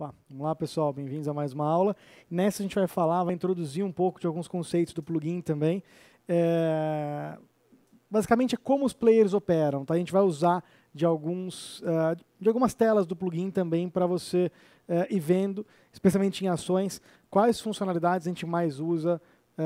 Opa, vamos lá, pessoal, bem-vindos a mais uma aula. Nessa a gente vai falar, vai introduzir um pouco de alguns conceitos do plugin também. É... Basicamente é como os players operam, tá? A gente vai usar de, alguns, uh, de algumas telas do plugin também para você uh, ir vendo, especialmente em ações, quais funcionalidades a gente mais usa uh,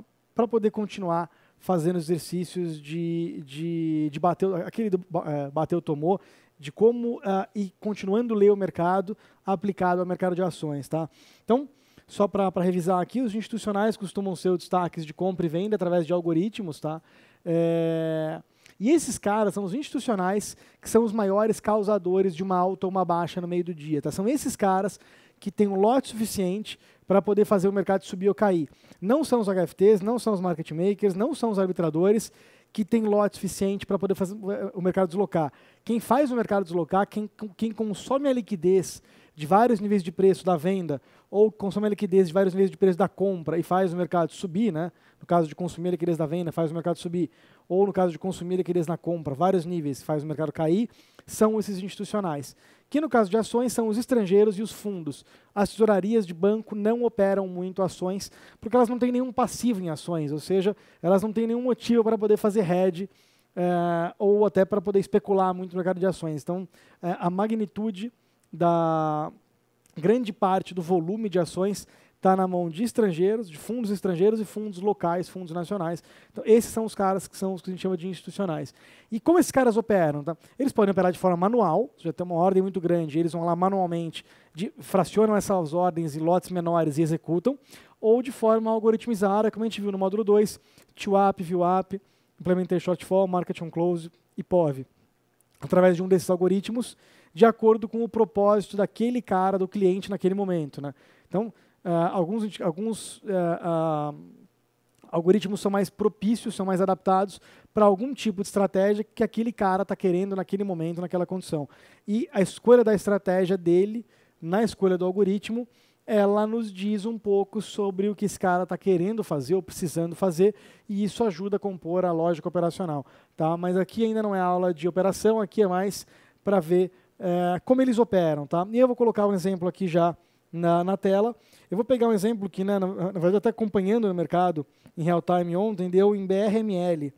é, para poder continuar fazendo exercícios de, de, de bater, aquele do, uh, bateu, tomou, de como uh, e continuando ler o mercado aplicado ao mercado de ações, tá? Então, só para revisar aqui, os institucionais costumam ser os destaques de compra e venda através de algoritmos, tá? É... E esses caras são os institucionais que são os maiores causadores de uma alta ou uma baixa no meio do dia, tá? São esses caras que têm um lote suficiente para poder fazer o mercado subir ou cair. Não são os HFTs, não são os market makers, não são os arbitradores, que tem lote suficiente para poder fazer eh, o mercado deslocar. Quem faz o mercado deslocar, quem, quem consome a liquidez de vários níveis de preço da venda ou consome a liquidez de vários níveis de preço da compra e faz o mercado subir, né? no caso de consumir a liquidez da venda, faz o mercado subir, ou no caso de consumir a liquidez na compra, vários níveis, faz o mercado cair, são esses institucionais que no caso de ações são os estrangeiros e os fundos. As tesourarias de banco não operam muito ações, porque elas não têm nenhum passivo em ações, ou seja, elas não têm nenhum motivo para poder fazer hedge eh, ou até para poder especular muito no mercado de ações. Então, eh, a magnitude da grande parte do volume de ações está na mão de estrangeiros, de fundos estrangeiros e fundos locais, fundos nacionais. Então, esses são os caras que são os que a gente chama de institucionais. E como esses caras operam? Tá? Eles podem operar de forma manual, já tem uma ordem muito grande, eles vão lá manualmente, de, fracionam essas ordens em lotes menores e executam, ou de forma algoritmizada, como a gente viu no módulo 2, TWAP, VWAP, Implementation Shortfall, Market on Close e POV. Através de um desses algoritmos, de acordo com o propósito daquele cara, do cliente naquele momento. Né? Então, Uh, alguns alguns uh, uh, algoritmos são mais propícios, são mais adaptados para algum tipo de estratégia que aquele cara está querendo naquele momento, naquela condição. E a escolha da estratégia dele, na escolha do algoritmo, ela nos diz um pouco sobre o que esse cara está querendo fazer ou precisando fazer, e isso ajuda a compor a lógica operacional. Tá? Mas aqui ainda não é aula de operação, aqui é mais para ver é, como eles operam. Tá? E eu vou colocar um exemplo aqui já na, na tela. Eu vou pegar um exemplo que, né, na, na verdade, até acompanhando no mercado em real time ontem, deu em BRML.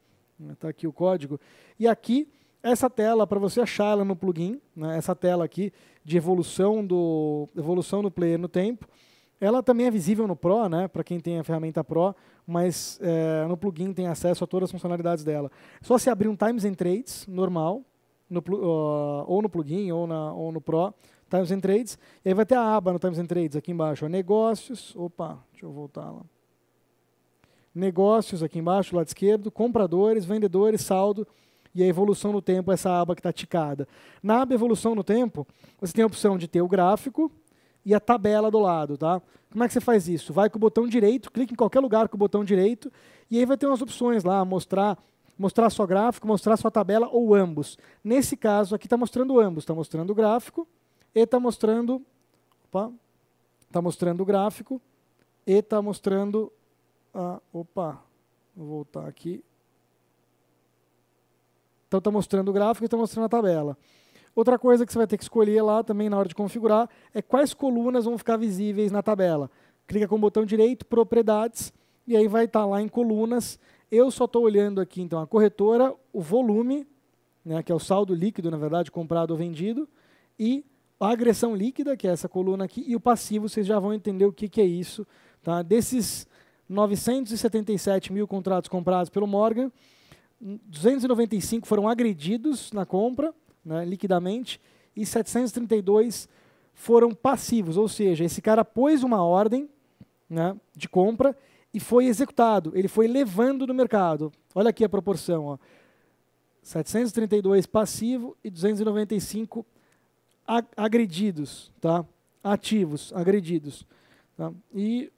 Está aqui o código. E aqui, essa tela, para você achar ela no plugin, né, essa tela aqui de evolução do, evolução do player no tempo, ela também é visível no Pro, né, para quem tem a ferramenta Pro, mas é, no plugin tem acesso a todas as funcionalidades dela. Só se abrir um Times and Trades normal, no, uh, ou no plugin ou, na, ou no Pro, Times and Trades, e aí vai ter a aba no Times and Trades aqui embaixo, negócios, opa, deixa eu voltar lá. Negócios aqui embaixo, lado esquerdo, compradores, vendedores, saldo e a evolução no tempo, essa aba que está ticada. Na aba evolução no tempo, você tem a opção de ter o gráfico e a tabela do lado, tá? Como é que você faz isso? Vai com o botão direito, clica em qualquer lugar com o botão direito e aí vai ter umas opções lá, mostrar mostrar só gráfico, mostrar só tabela ou ambos. Nesse caso aqui está mostrando ambos, está mostrando o gráfico e está mostrando, opa, está mostrando o gráfico e está mostrando a, opa, vou voltar aqui. Então está mostrando o gráfico e está mostrando a tabela. Outra coisa que você vai ter que escolher lá também na hora de configurar é quais colunas vão ficar visíveis na tabela. Clica com o botão direito, propriedades, e aí vai estar tá lá em colunas. Eu só estou olhando aqui então a corretora, o volume, né, que é o saldo líquido, na verdade, comprado ou vendido, e a agressão líquida, que é essa coluna aqui, e o passivo, vocês já vão entender o que, que é isso. Tá? Desses 977 mil contratos comprados pelo Morgan, 295 foram agredidos na compra, né, liquidamente, e 732 foram passivos, ou seja, esse cara pôs uma ordem né, de compra e foi executado, ele foi levando do mercado. Olha aqui a proporção, ó. 732 passivo e 295 agredidos, tá? ativos, agredidos. Tá? E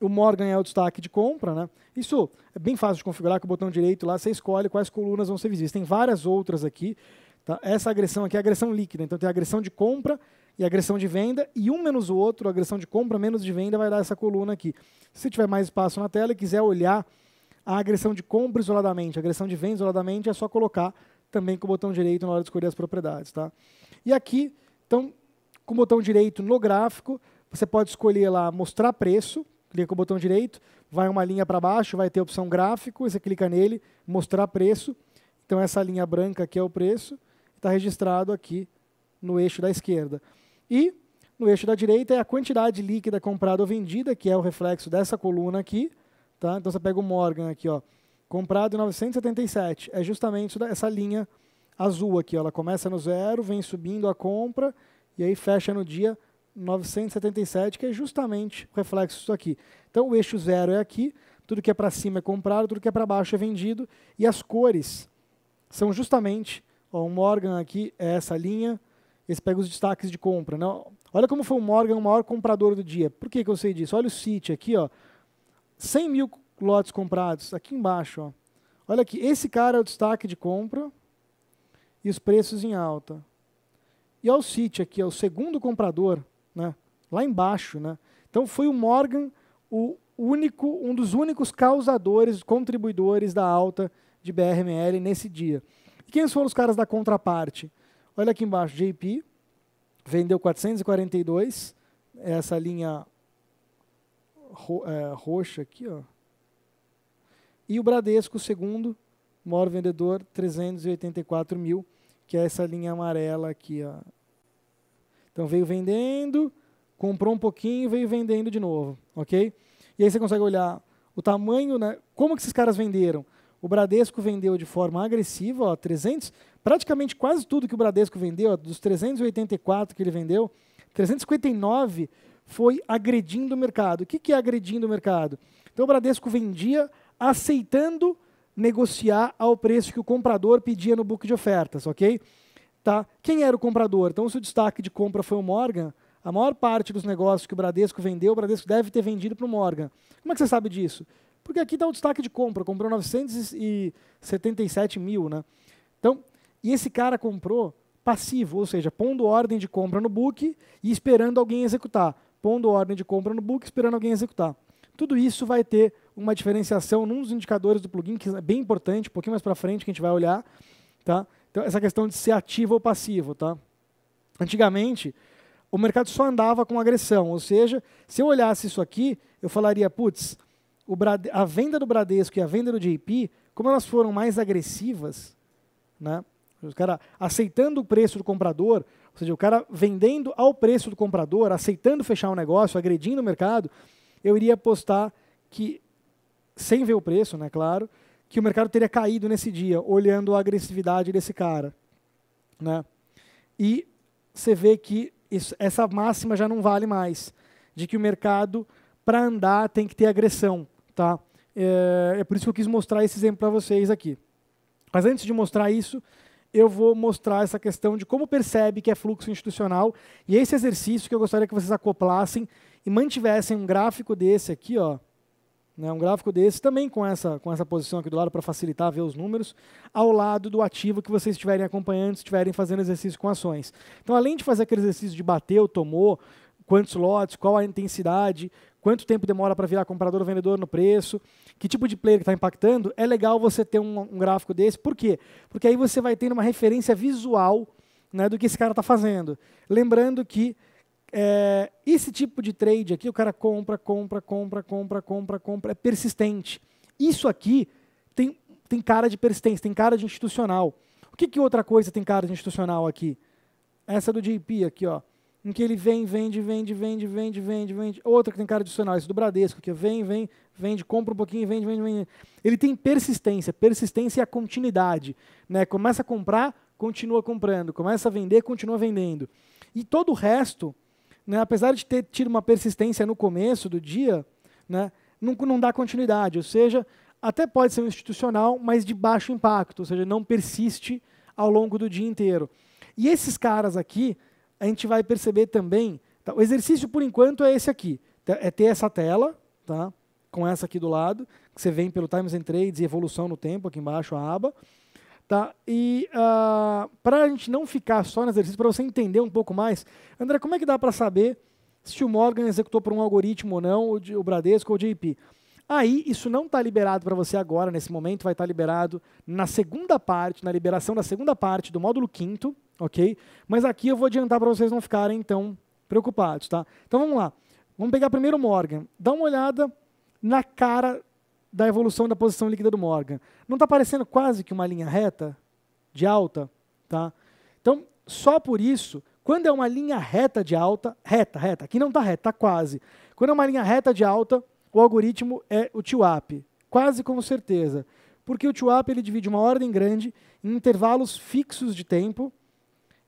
o Morgan é o destaque de compra. Né? Isso é bem fácil de configurar com o botão direito lá, você escolhe quais colunas vão ser visíveis. Tem várias outras aqui. Tá? Essa agressão aqui é agressão líquida, então tem agressão de compra e agressão de venda, e um menos o outro, agressão de compra menos de venda, vai dar essa coluna aqui. Se tiver mais espaço na tela e quiser olhar a agressão de compra isoladamente, a agressão de venda isoladamente, é só colocar também com o botão direito na hora de escolher as propriedades. Tá? E aqui, então, com o botão direito no gráfico, você pode escolher lá mostrar preço, clica com o botão direito, vai uma linha para baixo, vai ter a opção gráfico, você clica nele, mostrar preço. Então essa linha branca aqui é o preço, está registrado aqui no eixo da esquerda. E no eixo da direita é a quantidade líquida comprada ou vendida, que é o reflexo dessa coluna aqui. Tá? Então você pega o Morgan aqui, ó, comprado em 977. É justamente essa linha azul aqui. Ela começa no zero, vem subindo a compra e aí fecha no dia 977, que é justamente o reflexo disso aqui. Então o eixo zero é aqui, tudo que é para cima é comprado, tudo que é para baixo é vendido. E as cores são justamente, ó, o Morgan aqui é essa linha, esse pega os destaques de compra. Né? Olha como foi o Morgan o maior comprador do dia. Por que, que eu sei disso? Olha o City aqui, ó, 100 mil lotes comprados, aqui embaixo. Ó. Olha aqui, esse cara é o destaque de compra e os preços em alta. E o é City aqui, é o segundo comprador, né? lá embaixo. Né? Então foi o Morgan o único, um dos únicos causadores, contribuidores da alta de BRML nesse dia. E quem foram os caras da contraparte? Olha aqui embaixo, JP vendeu 442, essa linha ro é, roxa aqui, ó. E o Bradesco, segundo, maior vendedor, 384 mil, que é essa linha amarela aqui. Ó. Então veio vendendo, comprou um pouquinho veio vendendo de novo, ok? E aí você consegue olhar o tamanho, né? como que esses caras venderam. O Bradesco vendeu de forma agressiva, ó, 300, praticamente quase tudo que o Bradesco vendeu, ó, dos 384 que ele vendeu, 359 foi agredindo o mercado. O que, que é agredindo o mercado? Então o Bradesco vendia aceitando negociar ao preço que o comprador pedia no book de ofertas, ok? Tá? Quem era o comprador? Então, se o destaque de compra foi o Morgan, a maior parte dos negócios que o Bradesco vendeu, o Bradesco deve ter vendido para o Morgan. Como é que você sabe disso? Porque aqui está o destaque de compra, comprou 977 mil, né? Então, e esse cara comprou passivo, ou seja, pondo ordem de compra no book e esperando alguém executar. Pondo ordem de compra no book, esperando alguém executar. Tudo isso vai ter uma diferenciação num dos indicadores do plugin, que é bem importante, um pouquinho mais para frente que a gente vai olhar. Tá? Então, essa questão de ser ativo ou passivo. Tá? Antigamente, o mercado só andava com agressão, ou seja, se eu olhasse isso aqui, eu falaria, putz, a venda do Bradesco e a venda do JP, como elas foram mais agressivas, né? o cara aceitando o preço do comprador, ou seja, o cara vendendo ao preço do comprador, aceitando fechar o um negócio, agredindo o mercado, eu iria apostar que sem ver o preço, né, claro, que o mercado teria caído nesse dia, olhando a agressividade desse cara. Né? E você vê que isso, essa máxima já não vale mais, de que o mercado, para andar, tem que ter agressão. Tá? É, é por isso que eu quis mostrar esse exemplo para vocês aqui. Mas antes de mostrar isso, eu vou mostrar essa questão de como percebe que é fluxo institucional. E esse exercício que eu gostaria que vocês acoplassem e mantivessem um gráfico desse aqui, ó, né, um gráfico desse, também com essa, com essa posição aqui do lado para facilitar ver os números, ao lado do ativo que vocês estiverem acompanhando, estiverem fazendo exercício com ações. Então, além de fazer aquele exercício de bateu, tomou, quantos lotes, qual a intensidade, quanto tempo demora para virar comprador ou vendedor no preço, que tipo de player está impactando, é legal você ter um, um, gráfico desse. Por quê? Porque aí você vai tendo uma referência visual né, do que esse cara está fazendo. Lembrando que é, esse tipo de trade aqui, o cara compra, compra, compra, compra, compra, compra, é persistente. Isso aqui tem, tem cara de persistência, tem cara de institucional. O que, que outra coisa tem cara de institucional aqui? Essa do JP aqui, ó. Em que ele vem, vende, vende, vende, vende, vende, vende. Outra que tem cara de institucional, esse do Bradesco, que vem, vem, vende, compra um pouquinho, vende, vende, vende. Ele tem persistência, persistência é a continuidade. Né? Começa a comprar, continua comprando. Começa a vender, continua vendendo. E todo o resto né? Apesar de ter tido uma persistência no começo do dia, né? não, não dá continuidade. Ou seja, até pode ser um institucional, mas de baixo impacto, ou seja, não persiste ao longo do dia inteiro. E esses caras aqui, a gente vai perceber também. Tá? O exercício, por enquanto, é esse aqui: tá, é ter essa tela, tá? com essa aqui do lado, que você vem pelo Times and Trades e evolução no tempo, aqui embaixo a aba. Tá? E uh, ah, para a gente não ficar só no exercício, para você entender um pouco mais, André, como é que dá para saber se o Morgan executou por um algoritmo ou não, ou de, o Bradesco ou o JP? Aí, isso não está liberado para você agora, nesse momento, vai estar tá liberado na segunda parte, na liberação da segunda parte do módulo quinto, ok? Mas aqui eu vou adiantar para vocês não ficarem tão preocupados, tá? Então vamos lá. Vamos pegar primeiro o Morgan. Dá uma olhada na cara da evolução da posição líquida do Morgan. Não está parecendo quase que uma linha reta de alta? Tá? Então, só por isso, quando é uma linha reta de alta, reta, reta, aqui não está reta, está quase. Quando é uma linha reta de alta, o algoritmo é o TWAP, quase com certeza. Porque o TWAP ele divide uma ordem grande em intervalos fixos de tempo,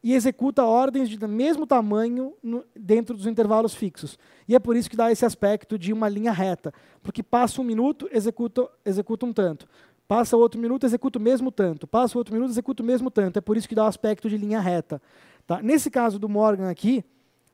e executa ordens de mesmo tamanho no, dentro dos intervalos fixos. E é por isso que dá esse aspecto de uma linha reta, porque passa um minuto, executa, executa um tanto. Passa outro minuto, executa o mesmo tanto. Passa outro minuto, executa o mesmo tanto. É por isso que dá o aspecto de linha reta. Tá? Nesse caso do Morgan aqui,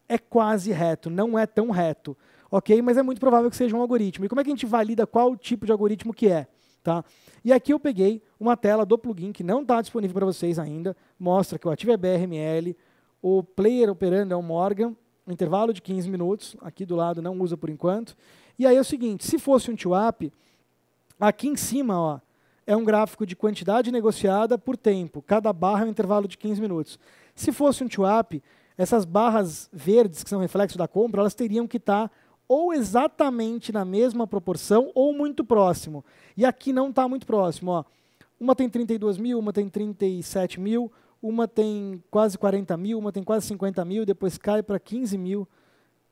é quase reto, não é tão reto. Ok? Mas é muito provável que seja um algoritmo. E como é que a gente valida qual tipo de algoritmo que é? Tá? E aqui eu peguei uma tela do plugin que não está disponível para vocês ainda, mostra que o ativo é BRML, o player operando é o Morgan, um intervalo de 15 minutos, aqui do lado não usa por enquanto. E aí é o seguinte, se fosse um TWAP, aqui em cima ó, é um gráfico de quantidade negociada por tempo, cada barra é um intervalo de 15 minutos. Se fosse um TWAP, essas barras verdes, que são reflexo da compra, elas teriam que estar tá ou exatamente na mesma proporção ou muito próximo. E aqui não está muito próximo. Ó uma tem 32 mil, uma tem 37 mil, uma tem quase 40 mil, uma tem quase 50 mil, depois cai para 15 mil,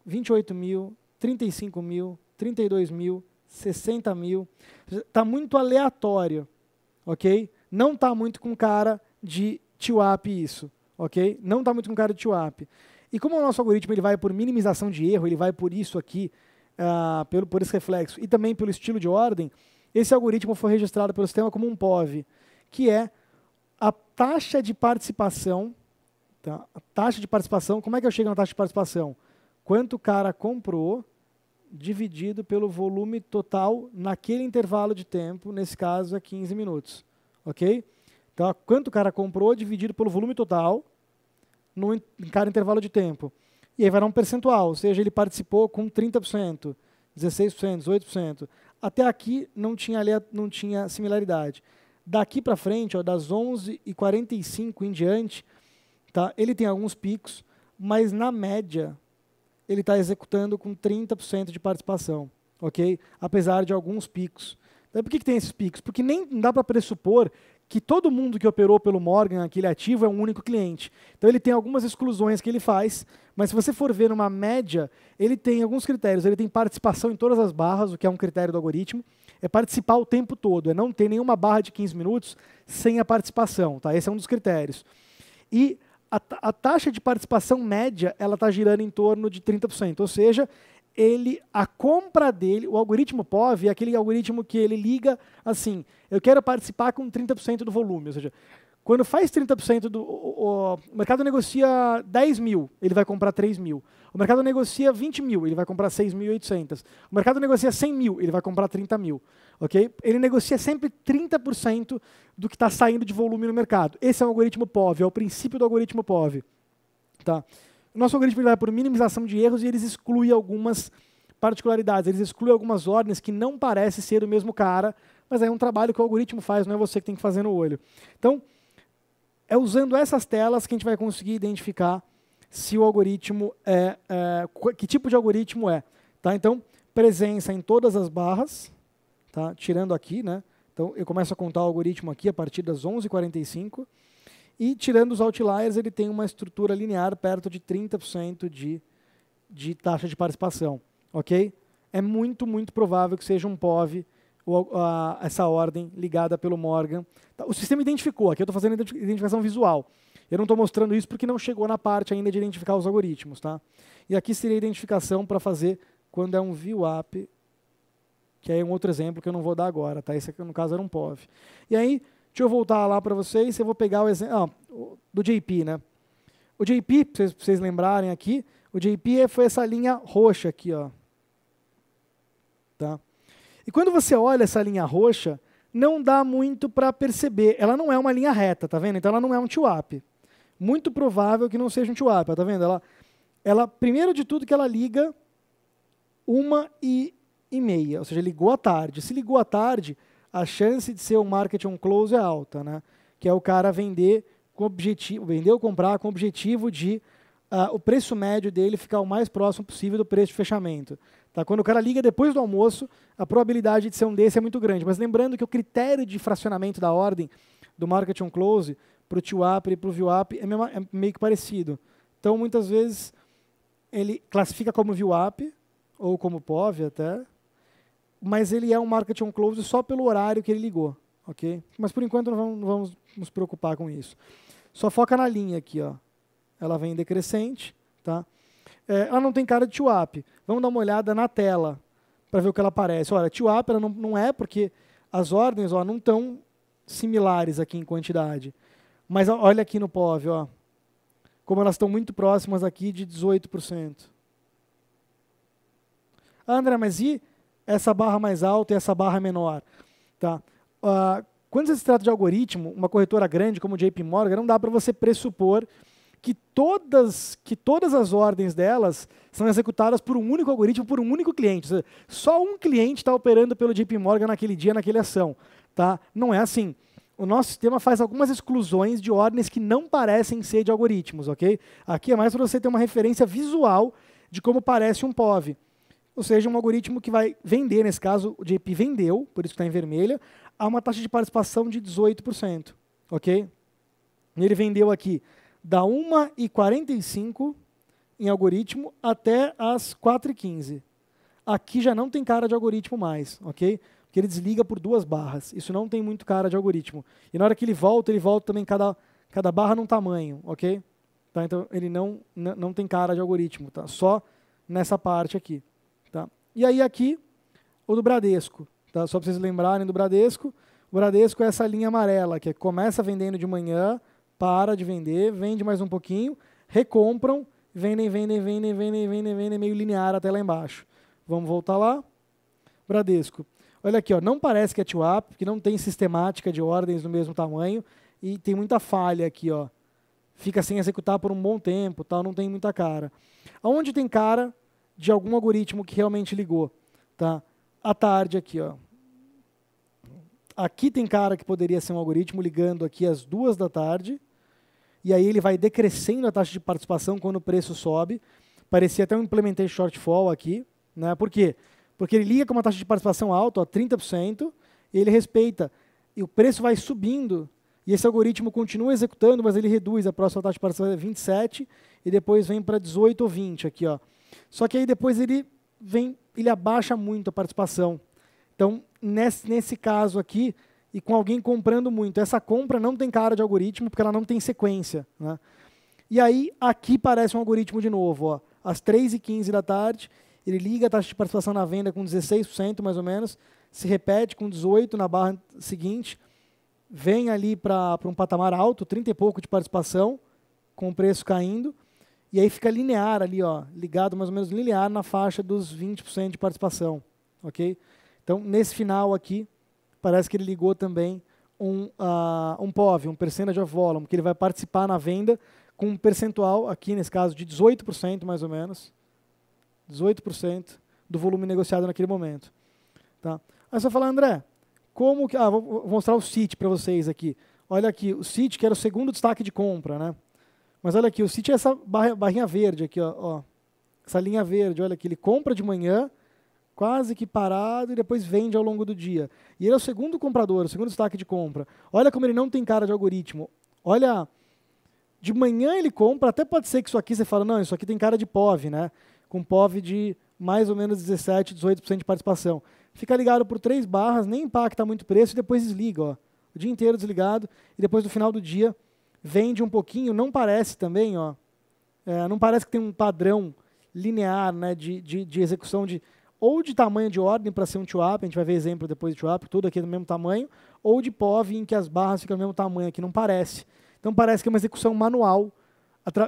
28 mil, 35 mil, 32 mil, 60 mil. Está muito aleatório, ok? Não está muito com cara de TWAP isso, ok? Não está muito com cara de TWAP. E como o nosso algoritmo ele vai por minimização de erro, ele vai por isso aqui, uh, pelo, por esse reflexo, e também pelo estilo de ordem, esse algoritmo foi registrado pelo sistema como um POV, que é a taxa de participação. Tá? A taxa de participação, como é que eu chego na taxa de participação? Quanto o cara comprou dividido pelo volume total naquele intervalo de tempo, nesse caso é 15 minutos. Ok? Então, quanto o cara comprou dividido pelo volume total no, em cada intervalo de tempo. E aí vai dar um percentual, ou seja, ele participou com 30%, 16%, 18%. Até aqui não tinha, não tinha similaridade. Daqui para frente, ó, das 11h45 em diante, tá, ele tem alguns picos, mas na média ele está executando com 30% de participação, ok? Apesar de alguns picos. Então, por que, que tem esses picos? Porque nem dá para pressupor que todo mundo que operou pelo Morgan, aquele ativo, é um único cliente. Então ele tem algumas exclusões que ele faz, mas se você for ver uma média, ele tem alguns critérios. Ele tem participação em todas as barras, o que é um critério do algoritmo. É participar o tempo todo, é não ter nenhuma barra de 15 minutos sem a participação. Tá? Esse é um dos critérios. E a, a taxa de participação média ela está girando em torno de 30%, ou seja, ele a compra dele, o algoritmo POV é aquele algoritmo que ele liga assim, eu quero participar com 30% do volume, ou seja, quando faz 30% do. O, o, o, mercado negocia 10 mil, ele vai comprar 3 mil. O mercado negocia 20 mil, ele vai comprar 6.800. O mercado negocia 100 mil, ele vai comprar 30 mil. Okay? Ele negocia sempre 30% do que está saindo de volume no mercado. Esse é o algoritmo POV, é o princípio do algoritmo POV. Tá? nosso algoritmo vai por minimização de erros e eles excluem algumas particularidades, eles excluem algumas ordens que não parece ser o mesmo cara, mas é um trabalho que o algoritmo faz, não é você que tem que fazer no olho. Então, é usando essas telas que a gente vai conseguir identificar se o algoritmo é, é que tipo de algoritmo é, tá? Então, presença em todas as barras, tá? Tirando aqui, né? Então, eu começo a contar o algoritmo aqui a partir das 11:45. h 45 e tirando os outliers, ele tem uma estrutura linear perto de 30% de, de taxa de participação. Ok? É muito, muito provável que seja um POV ou, a, essa ordem ligada pelo Morgan. Tá, o sistema identificou, aqui eu estou fazendo identificação visual. Eu não estou mostrando isso porque não chegou na parte ainda de identificar os algoritmos. Tá? E aqui seria a identificação para fazer quando é um view up, que é um outro exemplo que eu não vou dar agora. Tá? Esse aqui, no caso, era um POV. E aí, Deixa eu voltar lá para vocês, eu vou pegar o exemplo ah, do JP, né? O JP, para vocês, lembrarem aqui, o JP é, foi essa linha roxa aqui, ó. Tá? E quando você olha essa linha roxa, não dá muito para perceber. Ela não é uma linha reta, tá vendo? Então ela não é um two-up. Muito provável que não seja um two-up, tá vendo? Ela, ela, primeiro de tudo que ela liga uma e, e meia, ou seja, ligou à tarde. Se ligou à tarde, a chance de ser um marketing on close é alta, né? Que é o cara vender com objetivo, vender ou comprar com o objetivo de uh, o preço médio dele ficar o mais próximo possível do preço de fechamento. Tá? Quando o cara liga depois do almoço, a probabilidade de ser um desse é muito grande. Mas lembrando que o critério de fracionamento da ordem do marketing on close para o TWAP e para o VWAP é, é meio que parecido. Então, muitas vezes, ele classifica como VWAP ou como POV até, mas ele é um market on close só pelo horário que ele ligou, ok? Mas por enquanto não vamos, não vamos nos preocupar com isso. Só foca na linha aqui, ó. Ela vem decrescente, tá? É, ela não tem cara de TWAP. Vamos dar uma olhada na tela para ver o que ela parece. Olha, TWAP ela não, não é porque as ordens, ó, não estão similares aqui em quantidade. Mas ó, olha aqui no POV, ó. Como elas estão muito próximas aqui de 18%. Ah, André, mas e essa barra mais alta e essa barra menor. Tá? Uh, quando você se trata de algoritmo, uma corretora grande como JP Morgan, não dá para você pressupor que todas, que todas as ordens delas são executadas por um único algoritmo, por um único cliente. Seja, só um cliente está operando pelo JP Morgan naquele dia, naquela ação. Tá? Não é assim. O nosso sistema faz algumas exclusões de ordens que não parecem ser de algoritmos, ok? Aqui é mais para você ter uma referência visual de como parece um POV. Ou seja, um algoritmo que vai vender, nesse caso, o JP vendeu, por isso está em vermelha, a uma taxa de participação de 18%. Ok? Ele vendeu aqui da 1,45 45 em algoritmo até as 4,15. Aqui já não tem cara de algoritmo mais, ok? Porque ele desliga por duas barras. Isso não tem muito cara de algoritmo. E na hora que ele volta, ele volta também cada, cada barra num tamanho, ok? Tá, então ele não, não tem cara de algoritmo, tá? Só nessa parte aqui. E aí aqui, o do Bradesco. Tá? Só para vocês lembrarem do Bradesco. O Bradesco é essa linha amarela, que é começa vendendo de manhã, para de vender, vende mais um pouquinho, recompram, vendem, vendem, vendem, vendem, vendem, vendem, meio linear até lá embaixo. Vamos voltar lá. Bradesco. Olha aqui, ó, não parece que é up porque não tem sistemática de ordens do mesmo tamanho e tem muita falha aqui. ó. Fica sem executar por um bom tempo, tal, não tem muita cara. Aonde tem cara, de algum algoritmo que realmente ligou. Tá? À tarde aqui, ó. Aqui tem cara que poderia ser um algoritmo ligando aqui às duas da tarde, e aí ele vai decrescendo a taxa de participação quando o preço sobe. Parecia até um implementei shortfall aqui. Né? Por quê? Porque ele liga com uma taxa de participação alta, ó, 30%, e ele respeita. E o preço vai subindo, e esse algoritmo continua executando, mas ele reduz. A próxima taxa de participação é 27, e depois vem para 18 ou 20 aqui. Ó. Só que aí depois ele vem, ele abaixa muito a participação. Então, nesse, nesse caso aqui, e com alguém comprando muito, essa compra não tem cara de algoritmo, porque ela não tem sequência. Né? E aí, aqui parece um algoritmo de novo. Ó. Às 3h15 da tarde, ele liga a taxa de participação na venda com 16%, mais ou menos, se repete com 18% na barra seguinte, vem ali para um patamar alto, 30 e pouco de participação, com o preço caindo, e aí fica linear ali, ó, ligado mais ou menos linear na faixa dos 20% de participação, ok? Então, nesse final aqui, parece que ele ligou também um, uh, um POV, um Percentage of Volume, que ele vai participar na venda com um percentual, aqui nesse caso, de 18% mais ou menos, 18% do volume negociado naquele momento. Tá? Aí você vai falar, André, como que... Ah, vou, mostrar o CIT para vocês aqui. Olha aqui, o CIT, que era o segundo destaque de compra, né? Mas olha aqui, o City é essa barra, barrinha verde aqui, ó, ó, Essa linha verde, olha aqui, ele compra de manhã, quase que parado, e depois vende ao longo do dia. E ele é o segundo comprador, o segundo destaque de compra. Olha como ele não tem cara de algoritmo. Olha, de manhã ele compra, até pode ser que isso aqui você fala, não, isso aqui tem cara de POV, né? Com POV de mais ou menos 17, 18% de participação. Fica ligado por três barras, nem impacta muito o preço, e depois desliga, ó. O dia inteiro desligado, e depois no final do dia vende um pouquinho, não parece também, ó, é, não parece que tem um padrão linear né, de, de, de execução de ou de tamanho de ordem para ser um two-up, a gente vai ver exemplo depois de two-up, tudo aqui é do mesmo tamanho, ou de POV em que as barras ficam do mesmo tamanho, aqui não parece. Então parece que é uma execução manual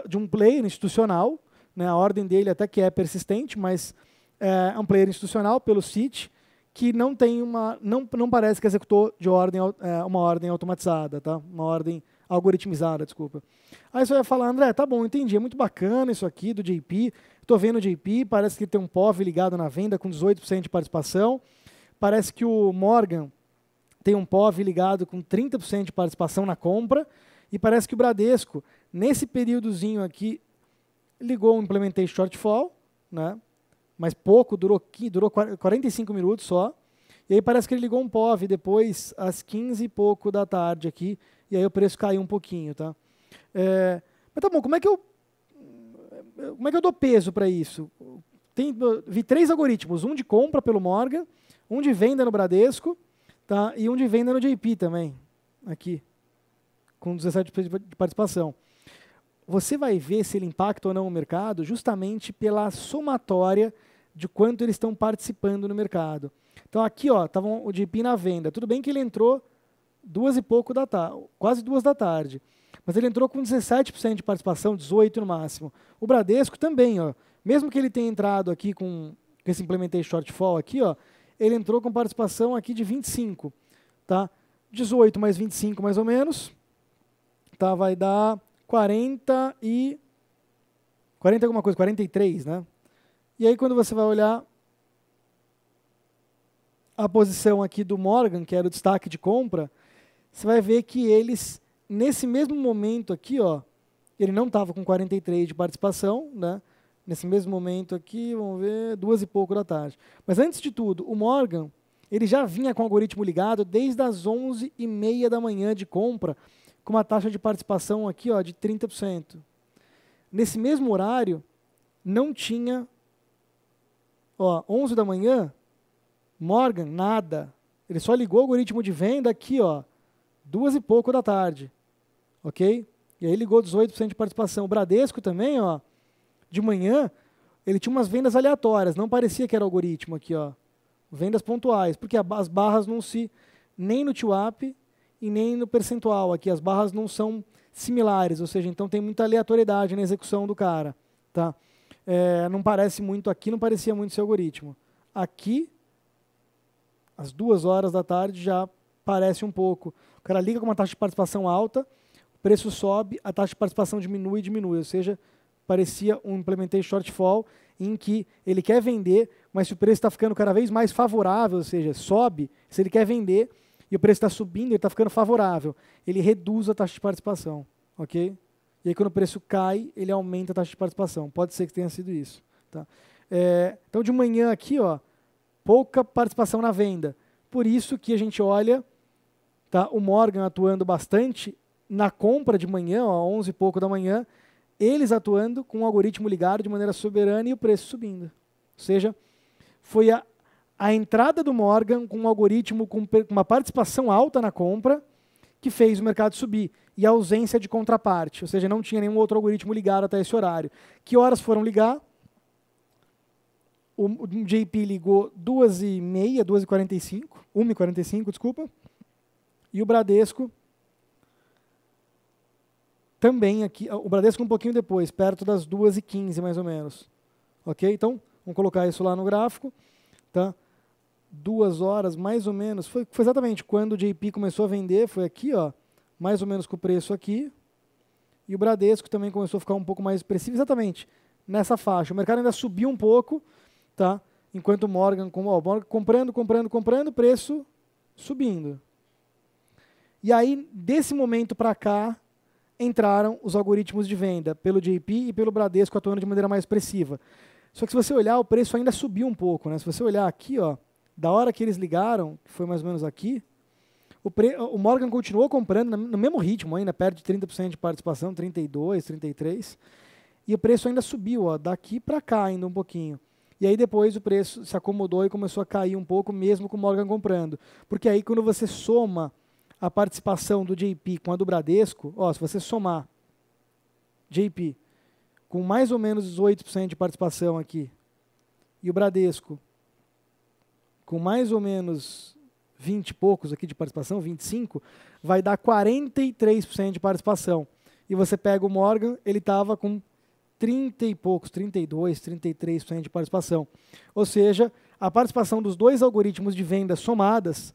de um player institucional, né, a ordem dele até que é persistente, mas é, é um player institucional pelo CIT, que não tem uma não, não parece que executou de ordem é, uma ordem automatizada, tá? Uma ordem algoritmizada, desculpa. Aí você vai falar, André, tá bom, entendi, é muito bacana isso aqui do JP, estou vendo o JP, parece que tem um POV ligado na venda com 18% de participação, parece que o Morgan tem um POV ligado com 30% de participação na compra, e parece que o Bradesco, nesse períodozinho aqui, ligou o Implementation Shortfall, né? mas pouco, durou, durou 45 minutos só, e aí parece que ele ligou um POV depois, às 15 e pouco da tarde aqui, e aí o preço caiu um pouquinho, tá? É, mas tá bom, como é que eu como é que eu dou peso para isso? Tem, vi três algoritmos, um de compra pelo Morgan, um de venda no Bradesco, tá? E um de venda no JP também, aqui, com 17% de participação. Você vai ver se ele impacta ou não o mercado justamente pela somatória de quanto eles estão participando no mercado. Então aqui, ó, tava o JP na venda. Tudo bem que ele entrou duas e pouco da tarde, quase duas da tarde. Mas ele entrou com 17% de participação, 18% no máximo. O Bradesco também, ó, mesmo que ele tenha entrado aqui com, com esse implementation shortfall aqui, ó, ele entrou com participação aqui de 25%. Tá? 18 mais 25 mais ou menos, tá? vai dar 40 e... 40 alguma coisa, 43, né? E aí quando você vai olhar a posição aqui do Morgan, que era o destaque de compra, você vai ver que eles, nesse mesmo momento aqui, ó, ele não estava com 43 de participação, né? nesse mesmo momento aqui, vamos ver, duas e pouco da tarde. Mas antes de tudo, o Morgan, ele já vinha com o algoritmo ligado desde as 11 e meia da manhã de compra, com uma taxa de participação aqui ó, de 30%. Nesse mesmo horário, não tinha, ó, 11 da manhã, Morgan, nada. Ele só ligou o algoritmo de venda aqui, ó, duas e pouco da tarde, ok? E aí ligou 18% de participação. O Bradesco também, ó, de manhã, ele tinha umas vendas aleatórias, não parecia que era algoritmo aqui, ó. Vendas pontuais, porque as barras não se, nem no TWAP e nem no percentual aqui, as barras não são similares, ou seja, então tem muita aleatoriedade na execução do cara, tá? É, não parece muito aqui, não parecia muito esse algoritmo. Aqui, às duas horas da tarde, já parece um pouco. O cara liga com uma taxa de participação alta, o preço sobe, a taxa de participação diminui e diminui. Ou seja, parecia um implementation shortfall em que ele quer vender, mas se o preço está ficando cada vez mais favorável, ou seja, sobe, se ele quer vender e o preço está subindo, ele está ficando favorável, ele reduz a taxa de participação, ok? E aí quando o preço cai, ele aumenta a taxa de participação. Pode ser que tenha sido isso, tá? É, então de manhã aqui, ó, pouca participação na venda. Por isso que a gente olha Tá? O Morgan atuando bastante na compra de manhã, ó, 11 e pouco da manhã, eles atuando com o algoritmo ligado de maneira soberana e o preço subindo. Ou seja, foi a, a entrada do Morgan com um algoritmo com uma participação alta na compra que fez o mercado subir e a ausência de contraparte, ou seja, não tinha nenhum outro algoritmo ligado até esse horário. Que horas foram ligar? O JP ligou 2h30, 2h45, 1h45, desculpa. E o Bradesco também aqui, ah, o Bradesco um pouquinho depois, perto das 2h15 mais ou menos. Ok? Então, vamos colocar isso lá no gráfico. Tá? Duas horas mais ou menos, foi, foi exatamente quando o JP começou a vender, foi aqui, ó, mais ou menos com o preço aqui. E o Bradesco também começou a ficar um pouco mais expressivo, exatamente nessa faixa. O mercado ainda subiu um pouco, tá? enquanto o Morgan, ó, Morgan comprando, comprando, comprando, preço subindo. E aí, desse momento para cá, entraram os algoritmos de venda pelo JP e pelo Bradesco atuando de maneira mais expressiva. Só que se você olhar, o preço ainda subiu um pouco. Né? Se você olhar aqui, ó, da hora que eles ligaram, que foi mais ou menos aqui, o, o Morgan continuou comprando no mesmo ritmo ainda, perde 30% de participação, 32%, 33%. E o preço ainda subiu, ó, daqui para cá ainda um pouquinho. E aí depois o preço se acomodou e começou a cair um pouco, mesmo com o Morgan comprando. Porque aí quando você soma a participação do JP com a do Bradesco, ó, se você somar JP com mais ou menos 18% de participação aqui e o Bradesco com mais ou menos 20 e poucos aqui de participação, 25, vai dar 43% de participação. E você pega o Morgan, ele estava com 30 e poucos, 32, 33% de participação. Ou seja, a participação dos dois algoritmos de venda somadas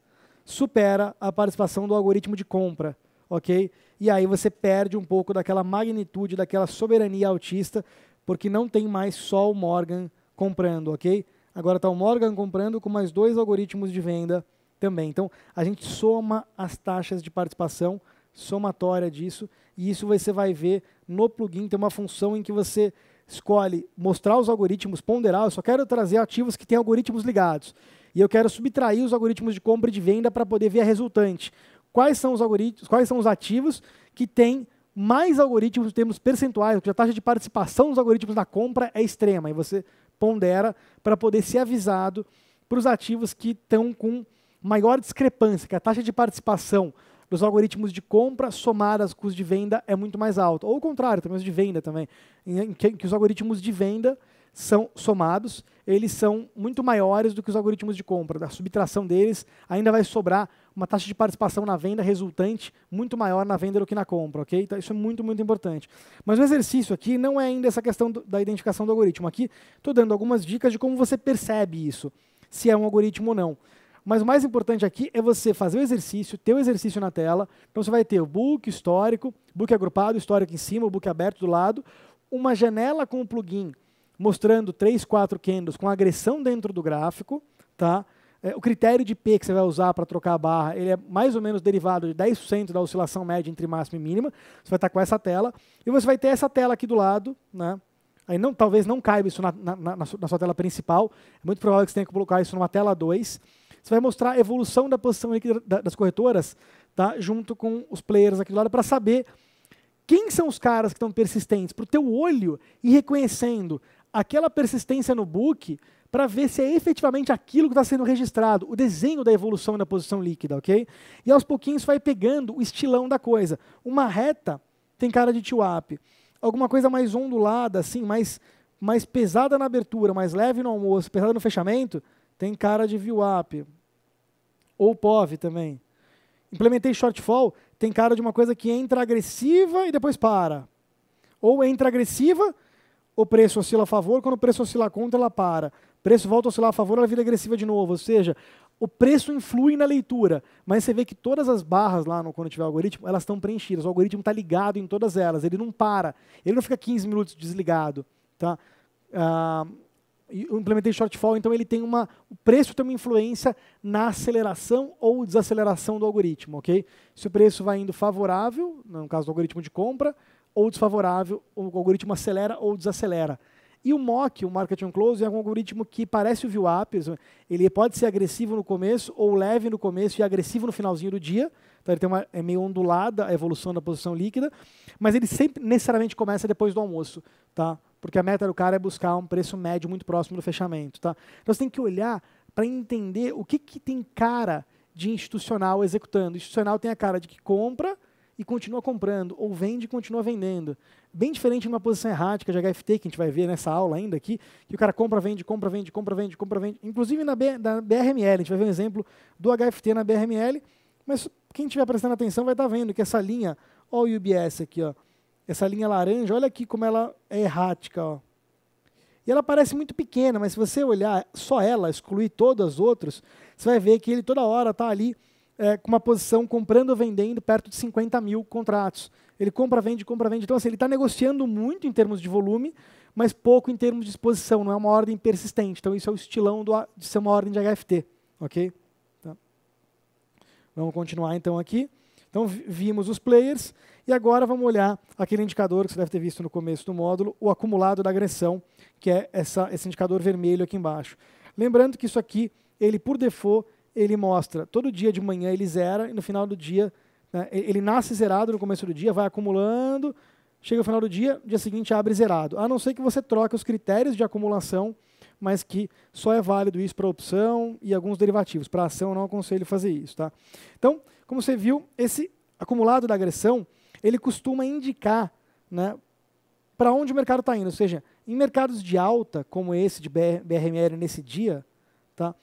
supera a participação do algoritmo de compra, ok? E aí você perde um pouco daquela magnitude, daquela soberania autista, porque não tem mais só o Morgan comprando, ok? Agora está o Morgan comprando com mais dois algoritmos de venda também. Então, a gente soma as taxas de participação, somatória disso, e isso você vai ver no plugin, tem uma função em que você escolhe mostrar os algoritmos, ponderar, eu só quero trazer ativos que têm algoritmos ligados e eu quero subtrair os algoritmos de compra e de venda para poder ver a resultante. Quais são os algoritmos, quais são os ativos que têm mais algoritmos em termos percentuais, porque a taxa de participação dos algoritmos na compra é extrema, e você pondera para poder ser avisado para os ativos que estão com maior discrepância, que a taxa de participação dos algoritmos de compra somadas com os de venda é muito mais alta. Ou o contrário, também os de venda também, em que, que os algoritmos de venda são somados, eles são muito maiores do que os algoritmos de compra. Da subtração deles, ainda vai sobrar uma taxa de participação na venda resultante muito maior na venda do que na compra, ok? Então isso é muito, muito importante. Mas o exercício aqui não é ainda essa questão do, da identificação do algoritmo. Aqui estou dando algumas dicas de como você percebe isso, se é um algoritmo ou não. Mas o mais importante aqui é você fazer o exercício, ter o exercício na tela. Então você vai ter o book histórico, book agrupado, histórico em cima, o book aberto do lado, uma janela com o plugin mostrando 3, 4 candles com agressão dentro do gráfico, tá? É, o critério de P que você vai usar para trocar a barra, ele é mais ou menos derivado de 10% da oscilação média entre máxima e mínima. Você vai estar tá com essa tela. E você vai ter essa tela aqui do lado, né? Aí não, talvez não caiba isso na, na, na, na sua tela principal. É muito provável que você tenha que colocar isso numa tela 2. Você vai mostrar a evolução da posição das corretoras tá? junto com os players aqui do lado para saber quem são os caras que estão persistentes, para o teu olho ir reconhecendo aquela persistência no book para ver se é efetivamente aquilo que está sendo registrado, o desenho da evolução da posição líquida, ok? E aos pouquinhos vai pegando o estilão da coisa. Uma reta tem cara de tio-up. Alguma coisa mais ondulada, assim, mais, mais pesada na abertura, mais leve no almoço, pesada no fechamento, tem cara de view-up. Ou POV também. Implementei shortfall, tem cara de uma coisa que entra agressiva e depois para. Ou entra agressiva, o preço oscila a favor, quando o preço oscila contra, ela para. O preço volta a oscilar a favor, ela vira agressiva de novo. Ou seja, o preço influi na leitura, mas você vê que todas as barras lá no, quando tiver algoritmo, elas estão preenchidas. O algoritmo está ligado em todas elas, ele não para. Ele não fica 15 minutos desligado. Tá? Uh, eu implementei shortfall, então ele tem uma. O preço tem uma influência na aceleração ou desaceleração do algoritmo. ok? Se o preço vai indo favorável, no caso do algoritmo de compra, ou desfavorável, o algoritmo acelera ou desacelera. E o MOC, o Marketing Close, é um algoritmo que parece o VWAP, ele pode ser agressivo no começo ou leve no começo e agressivo no finalzinho do dia, então ele tem uma, é meio ondulada a evolução da posição líquida, mas ele sempre necessariamente começa depois do almoço, tá? porque a meta do cara é buscar um preço médio muito próximo do fechamento. Tá? Então você tem que olhar para entender o que, que tem cara de institucional executando. institucional tem a cara de que compra, e continua comprando, ou vende e continua vendendo. Bem diferente de uma posição errática de HFT, que a gente vai ver nessa aula ainda aqui, que o cara compra, vende, compra, vende, compra, vende, compra, vende. Inclusive na, B, na BRML, a gente vai ver um exemplo do HFT na BRML, mas quem estiver prestando atenção vai estar tá vendo que essa linha, olha o UBS aqui, ó, essa linha laranja, olha aqui como ela é errática. Ó. E ela parece muito pequena, mas se você olhar só ela, excluir todas as outras, você vai ver que ele toda hora está ali é, com uma posição comprando ou vendendo perto de 50 mil contratos. Ele compra, vende, compra, vende. Então, assim, ele está negociando muito em termos de volume, mas pouco em termos de exposição. Não é uma ordem persistente. Então, isso é o estilão do, de ser uma ordem de HFT. Ok? Tá. Vamos continuar, então, aqui. Então, vimos os players. E agora vamos olhar aquele indicador que você deve ter visto no começo do módulo, o acumulado da agressão, que é essa, esse indicador vermelho aqui embaixo. Lembrando que isso aqui, ele por default, ele mostra todo dia de manhã ele zera e no final do dia né, ele nasce zerado no começo do dia, vai acumulando, chega ao final do dia, dia seguinte abre zerado. A não ser que você troque os critérios de acumulação, mas que só é válido isso para opção e alguns derivativos. Para ação eu não aconselho fazer isso, tá? Então, como você viu, esse acumulado da agressão, ele costuma indicar, né, para onde o mercado está indo, ou seja, em mercados de alta como esse de BRMR nesse dia, tá?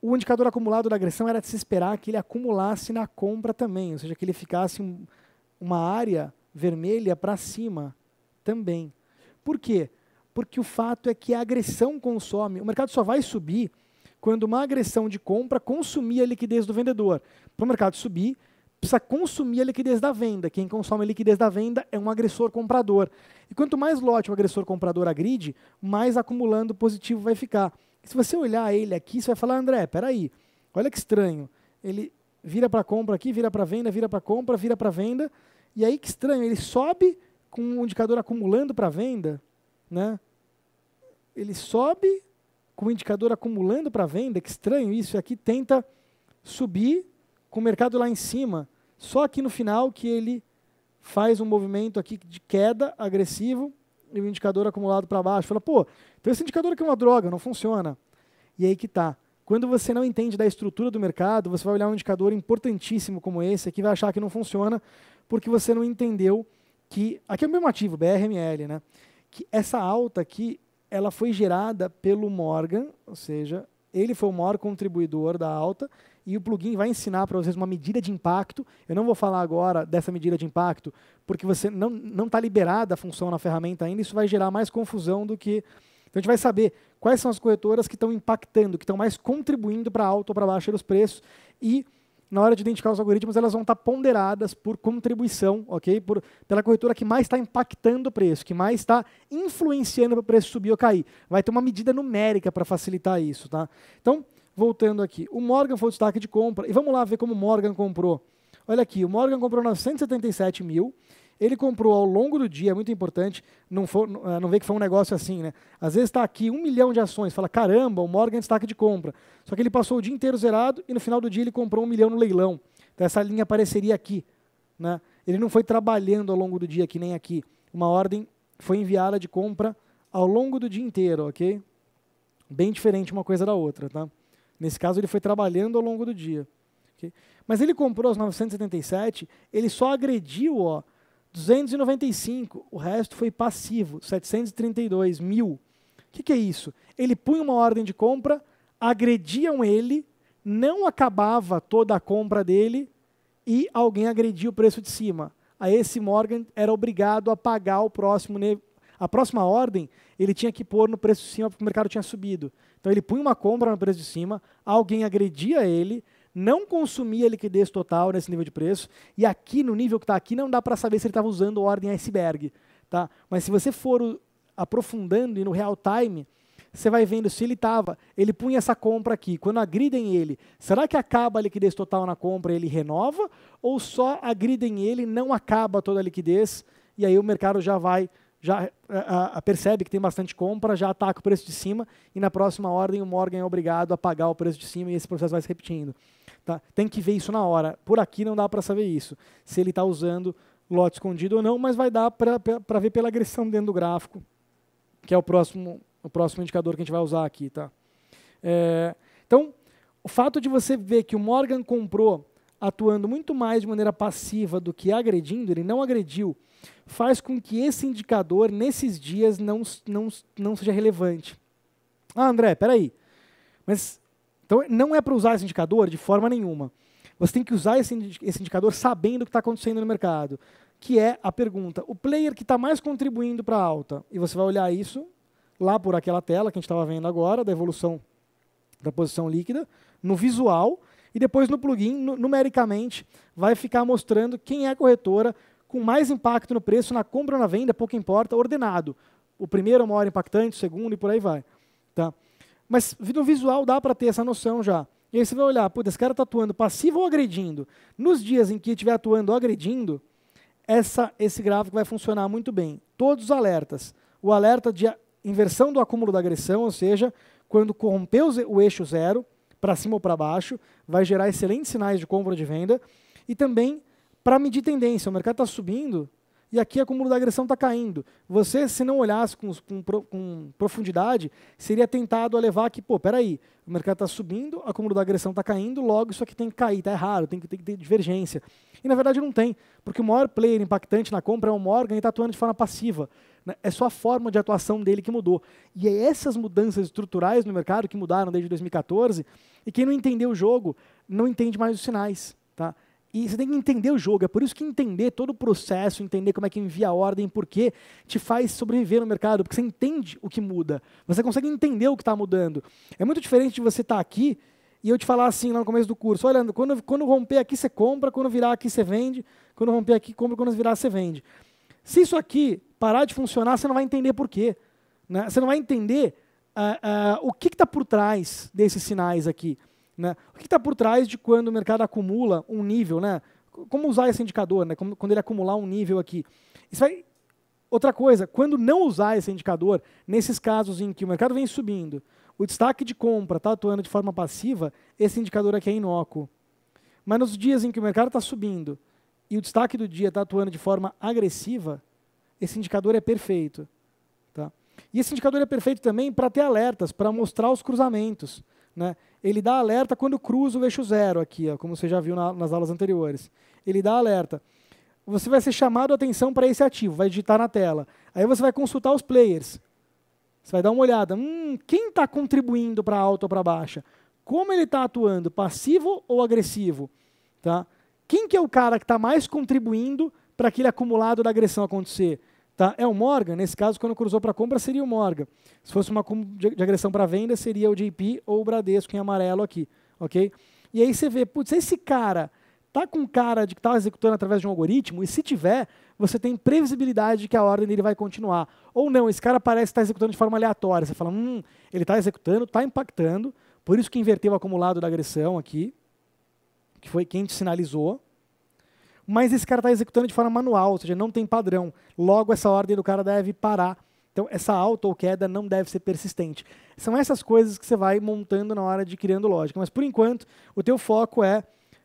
O indicador acumulado da agressão era de se esperar que ele acumulasse na compra também, ou seja, que ele ficasse um, uma área vermelha para cima também. Por quê? Porque o fato é que a agressão consome. O mercado só vai subir quando uma agressão de compra consumir a liquidez do vendedor. Para o mercado subir, precisa consumir a liquidez da venda. Quem consome a liquidez da venda é um agressor comprador. E quanto mais lote o agressor comprador agride, mais acumulando positivo vai ficar. Se você olhar ele aqui, você vai falar, André, peraí, olha que estranho. Ele vira para compra aqui, vira para venda, vira para compra, vira para venda. E aí que estranho, ele sobe com o um indicador acumulando para venda, né? Ele sobe com o um indicador acumulando para venda, que estranho isso. E aqui tenta subir com o mercado lá em cima. Só que no final que ele faz um movimento aqui de queda agressivo e o indicador acumulado para baixo. Fala, pô, então esse indicador aqui é uma droga, não funciona. E aí que tá. Quando você não entende da estrutura do mercado, você vai olhar um indicador importantíssimo como esse aqui vai achar que não funciona porque você não entendeu que. Aqui é o mesmo ativo, BRML, né? Que essa alta aqui ela foi gerada pelo Morgan, ou seja, ele foi o maior contribuidor da alta e o plugin vai ensinar para vocês uma medida de impacto. Eu não vou falar agora dessa medida de impacto, porque você não está liberada a função na ferramenta ainda, isso vai gerar mais confusão do que... Então a gente vai saber quais são as corretoras que estão impactando, que estão mais contribuindo para alta ou para baixa dos preços, e na hora de identificar os algoritmos, elas vão estar tá ponderadas por contribuição, ok? Por, pela corretora que mais está impactando o preço, que mais está influenciando para o preço subir ou cair. Vai ter uma medida numérica para facilitar isso, tá? Então, voltando aqui. O Morgan foi o destaque de compra. E vamos lá ver como o Morgan comprou. Olha aqui, o Morgan comprou 977 mil. Ele comprou ao longo do dia, é muito importante, não, for, não é, vê que foi um negócio assim, né? Às vezes está aqui um milhão de ações, fala, caramba, o Morgan é destaque de compra. Só que ele passou o dia inteiro zerado e no final do dia ele comprou um milhão no leilão. Então essa linha apareceria aqui. Né? Ele não foi trabalhando ao longo do dia aqui nem aqui. Uma ordem foi enviada de compra ao longo do dia inteiro, ok? Bem diferente uma coisa da outra, tá? Nesse caso, ele foi trabalhando ao longo do dia. Okay? Mas ele comprou as 977, ele só agrediu ó, 295, o resto foi passivo, 732 mil. O que, que é isso? Ele punha uma ordem de compra, agrediam ele, não acabava toda a compra dele e alguém agredia o preço de cima. Aí esse Morgan era obrigado a pagar o próximo a próxima ordem, ele tinha que pôr no preço de cima porque o mercado tinha subido. Então ele punha uma compra no preço de cima, alguém agredia ele, não consumia a liquidez total nesse nível de preço, e aqui no nível que está aqui não dá para saber se ele estava usando ordem iceberg. Tá? Mas se você for aprofundando e no real time, você vai vendo se ele estava, ele punha essa compra aqui, quando agridem ele, será que acaba a liquidez total na compra ele renova? Ou só agridem ele, não acaba toda a liquidez, e aí o mercado já vai já a, eh, eh, a, percebe que tem bastante compra, já ataca o preço de cima e na próxima ordem o Morgan é obrigado a pagar o preço de cima e esse processo vai se repetindo. Tá? Tem que ver isso na hora. Por aqui não dá para saber isso, se ele está usando lote escondido ou não, mas vai dar para ver pela agressão dentro do gráfico, que é o próximo, o próximo indicador que a gente vai usar aqui. Tá? É, então, o fato de você ver que o Morgan comprou atuando muito mais de maneira passiva do que agredindo, ele não agrediu, faz com que esse indicador, nesses dias, não, não, não seja relevante. Ah, André, peraí. Mas então, não é para usar esse indicador de forma nenhuma. Você tem que usar esse, esse indicador sabendo o que está acontecendo no mercado, que é a pergunta. O player que está mais contribuindo para a alta, e você vai olhar isso lá por aquela tela que a gente estava vendo agora, da evolução da posição líquida, no visual, e depois no plugin, numericamente, vai ficar mostrando quem é a corretora com mais impacto no preço, na compra ou na venda, pouco importa, ordenado. O primeiro é o maior impactante, o segundo e por aí vai. Tá? Mas no visual dá para ter essa noção já. E aí você vai olhar, putz, esse cara está atuando passivo ou agredindo. Nos dias em que estiver atuando ou agredindo, essa, esse gráfico vai funcionar muito bem. Todos os alertas. O alerta de inversão do acúmulo da agressão, ou seja, quando corrompeu o eixo zero, para cima ou para baixo, vai gerar excelentes sinais de compra ou de venda. E também para medir tendência. O mercado está subindo, e aqui o acúmulo da agressão está caindo. Você, se não olhasse com, com, com, profundidade, seria tentado a levar que, pô, peraí, o mercado está subindo, o acúmulo da agressão está caindo, logo isso aqui tem que cair, está errado, tem que, tem que ter divergência. E na verdade não tem, porque o maior player impactante na compra é o Morgan e está atuando de forma passiva. Né? É só a forma de atuação dele que mudou. E é essas mudanças estruturais no mercado que mudaram desde 2014, e quem não entendeu o jogo não entende mais os sinais. Tá? E você tem que entender o jogo. É por isso que entender todo o processo, entender como é que envia a ordem, por quê, te faz sobreviver no mercado, porque você entende o que muda. Você consegue entender o que está mudando. É muito diferente de você estar tá aqui e eu te falar assim lá no começo do curso: olha, quando, quando romper aqui você compra, quando virar aqui você vende, quando romper aqui compra, quando virar você vende. Se isso aqui parar de funcionar, você não vai entender por quê. Né? Você não vai entender uh, uh, o que está por trás desses sinais aqui. Né? O que está por trás de quando o mercado acumula um nível, né? Como usar esse indicador, né? Como, quando ele acumular um nível aqui. Isso vai... Outra coisa, quando não usar esse indicador, nesses casos em que o mercado vem subindo, o destaque de compra está atuando de forma passiva, esse indicador aqui é inócuo. Mas nos dias em que o mercado está subindo e o destaque do dia está atuando de forma agressiva, esse indicador é perfeito. Tá? E esse indicador é perfeito também para ter alertas, para mostrar os cruzamentos. Né? Ele dá alerta quando cruza o eixo zero aqui, ó, como você já viu na, nas aulas anteriores. Ele dá alerta. Você vai ser chamado a atenção para esse ativo, vai digitar na tela. Aí você vai consultar os players. Você vai dar uma olhada. Hum, quem está contribuindo para alta ou para baixa? Como ele está atuando? Passivo ou agressivo? Tá? Quem que é o cara que está mais contribuindo para aquele acumulado da agressão acontecer? Tá? É o Morgan, nesse caso, quando cruzou para compra, seria o Morgan. Se fosse uma de agressão para venda, seria o JP ou o Bradesco em amarelo aqui. ok? E aí você vê, putz, esse cara tá com cara de que está executando através de um algoritmo, e se tiver, você tem previsibilidade de que a ordem dele vai continuar. Ou não, esse cara parece estar tá executando de forma aleatória. Você fala, hum, ele está executando, está impactando, por isso que inverteu o acumulado da agressão aqui, que foi quem te sinalizou mas esse cara está executando de forma manual, ou seja, não tem padrão. Logo, essa ordem do cara deve parar. Então, essa alta ou queda não deve ser persistente. São essas coisas que você vai montando na hora de criando lógica. Mas, por enquanto, o teu foco é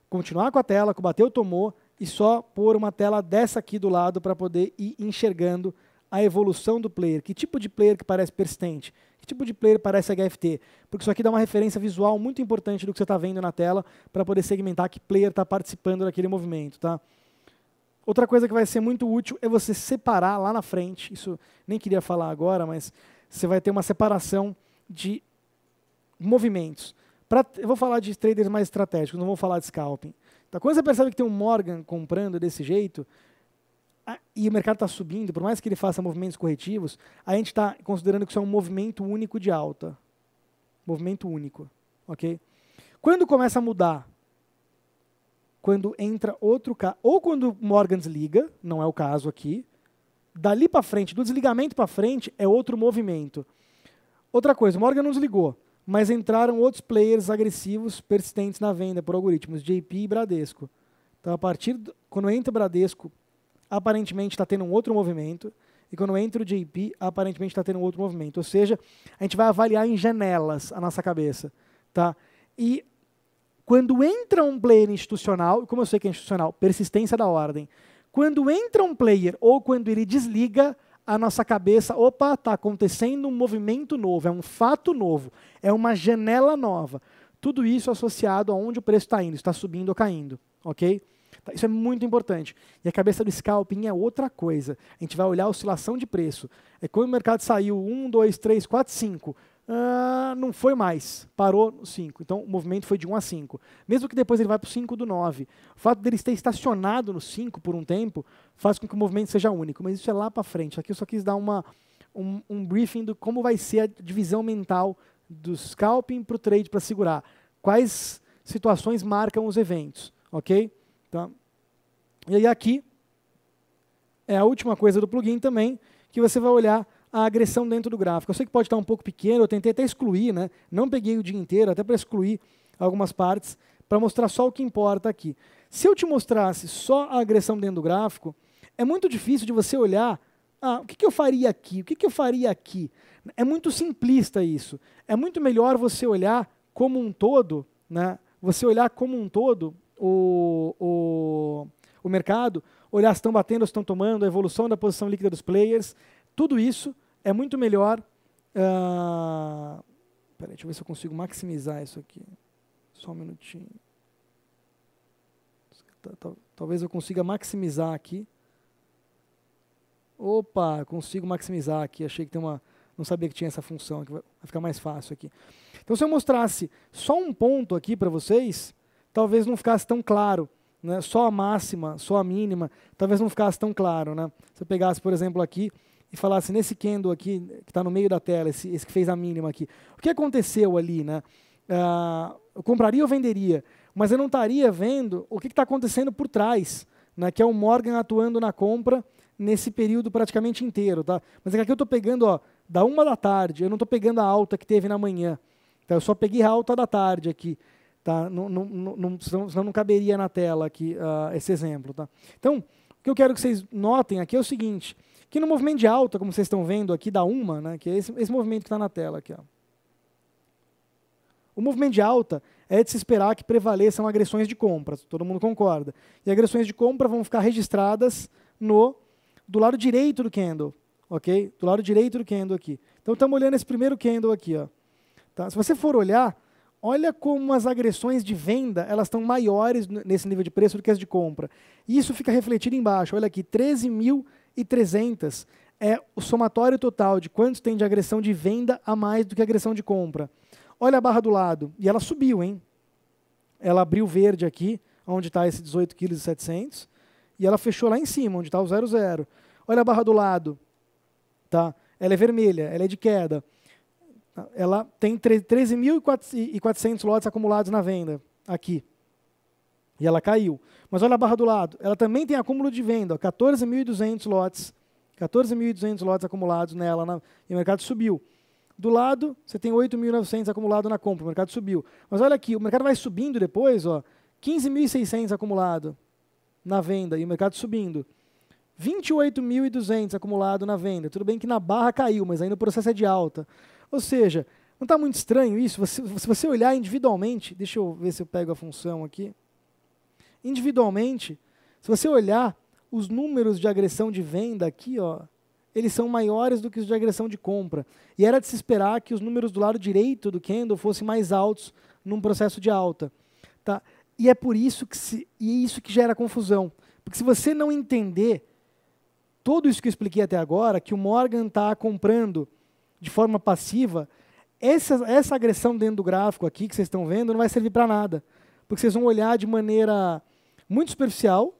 continuar com a tela, com o tomou e só pôr uma tela dessa aqui do lado para poder ir enxergando a evolução do player. Que tipo de player que parece persistente? Que tipo de player parece HFT? Porque isso aqui dá uma referência visual muito importante do que você está vendo na tela para poder segmentar que player está participando daquele movimento, tá? Outra coisa que vai ser muito útil é você separar lá na frente, isso nem queria falar agora, mas você vai ter uma separação de movimentos. Pra, eu vou falar de traders mais estratégicos, não vou falar de scalping. Tá? Quando você percebe que tem um Morgan comprando desse jeito, ah, e o mercado está subindo, por mais que ele faça movimentos corretivos, a gente está considerando que isso é um movimento único de alta. Movimento único. ok? Quando começa a mudar? Quando entra outro caso, ou quando Morgan desliga, não é o caso aqui, dali para frente, do desligamento para frente, é outro movimento. Outra coisa, Morgan não desligou, mas entraram outros players agressivos persistentes na venda por algoritmos, JP e Bradesco. Então, a partir quando entra Bradesco aparentemente está tendo um outro movimento. E quando entra o JP, aparentemente está tendo um outro movimento. Ou seja, a gente vai avaliar em janelas a nossa cabeça. Tá? E quando entra um player institucional, como eu sei que é institucional, persistência da ordem. Quando entra um player ou quando ele desliga, a nossa cabeça, opa, está acontecendo um movimento novo, é um fato novo, é uma janela nova. Tudo isso associado a onde o preço está indo, está subindo ou caindo, ok? Tá? Isso é muito importante. E a cabeça do scalping é outra coisa. A gente vai olhar a oscilação de preço. É quando o mercado saiu 1, 2, 3, 4, 5. Ah, não foi mais, parou no 5. Então o movimento foi de 1 a 5. Mesmo que depois ele vá para o 5 do 9. O fato dele estar estacionado no 5 por um tempo faz com que o movimento seja único, mas isso é lá para frente. Aqui eu só quis dar uma, um, um, briefing do como vai ser a divisão mental do scalping para o trade para segurar. Quais situações marcam os eventos, ok? Tá? E aí aqui é a última coisa do plugin também, que você vai olhar a agressão dentro do gráfico. Eu sei que pode estar um pouco pequeno, eu tentei até excluir, né? não peguei o dia inteiro, até para excluir algumas partes, para mostrar só o que importa aqui. Se eu te mostrasse só a agressão dentro do gráfico, é muito difícil de você olhar ah, o que, que eu faria aqui, o que, que eu faria aqui. É muito simplista isso. É muito melhor você olhar como um todo, né? você olhar como um todo o, o, o mercado, olhar se estão batendo, se estão tomando, a evolução da posição líquida dos players, tudo isso é muito melhor. Uh, peraí, deixa eu ver se eu consigo maximizar isso aqui. Só um minutinho. Tá, tá, talvez eu consiga maximizar aqui. Opa, consigo maximizar aqui. Achei que tem uma. Não sabia que tinha essa função. Vai ficar mais fácil aqui. Então, se eu mostrasse só um ponto aqui para vocês, talvez não ficasse tão claro. Né? Só a máxima, só a mínima, talvez não ficasse tão claro. Né? Se eu pegasse, por exemplo, aqui e falasse nesse candle aqui, que está no meio da tela, esse, esse, que fez a mínima aqui, o que aconteceu ali? Né? Ah, eu compraria ou venderia? Mas eu não estaria vendo o que está acontecendo por trás, né? que é o Morgan atuando na compra nesse período praticamente inteiro. Tá? Mas é aqui eu estou pegando ó, da uma da tarde, eu não estou pegando a alta que teve na manhã. Tá? Eu só peguei a alta da tarde aqui. Tá? Não, não, não, senão, não caberia na tela aqui uh, esse exemplo. Tá? Então, o que eu quero que vocês notem aqui é o seguinte, que no movimento de alta, como vocês estão vendo aqui da uma, né, que é esse, esse movimento que está na tela aqui, ó. o movimento de alta é de se esperar que prevaleçam agressões de compra, todo mundo concorda. E agressões de compra vão ficar registradas no do lado direito do candle, ok? Do lado direito do candle aqui. Então estamos olhando esse primeiro candle aqui, ó. Tá? Se você for olhar, Olha como as agressões de venda elas estão maiores nesse nível de preço do que as de compra. E isso fica refletido embaixo. Olha aqui, 13.300 é o somatório total de quantos tem de agressão de venda a mais do que agressão de compra. Olha a barra do lado. E ela subiu, hein? Ela abriu verde aqui, onde está esse 18,7 kg, e ela fechou lá em cima, onde está o 00. Olha a barra do lado. Tá? Ela é vermelha, ela é de queda. Ela tem 13.400 lotes acumulados na venda aqui. E ela caiu. Mas olha a barra do lado. Ela também tem acúmulo de venda, 14.200 lotes. 14.200 lotes acumulados nela. Na, e o mercado subiu. Do lado, você tem 8.900 acumulado na compra. O mercado subiu. Mas olha aqui, o mercado vai subindo depois. 15.600 acumulado na venda. E o mercado subindo. 28.200 acumulado na venda. Tudo bem que na barra caiu, mas ainda o processo é de alta. Ou seja, não está muito estranho isso? Você, se você olhar individualmente, deixa eu ver se eu pego a função aqui. Individualmente, se você olhar os números de agressão de venda aqui, ó, eles são maiores do que os de agressão de compra. E era de se esperar que os números do lado direito do candle fossem mais altos num processo de alta. Tá? E é por isso que se, e é isso que gera confusão. Porque se você não entender tudo isso que eu expliquei até agora, que o Morgan está comprando de forma passiva, essa, essa agressão dentro do gráfico aqui que vocês estão vendo não vai servir para nada. Porque vocês vão olhar de maneira muito superficial,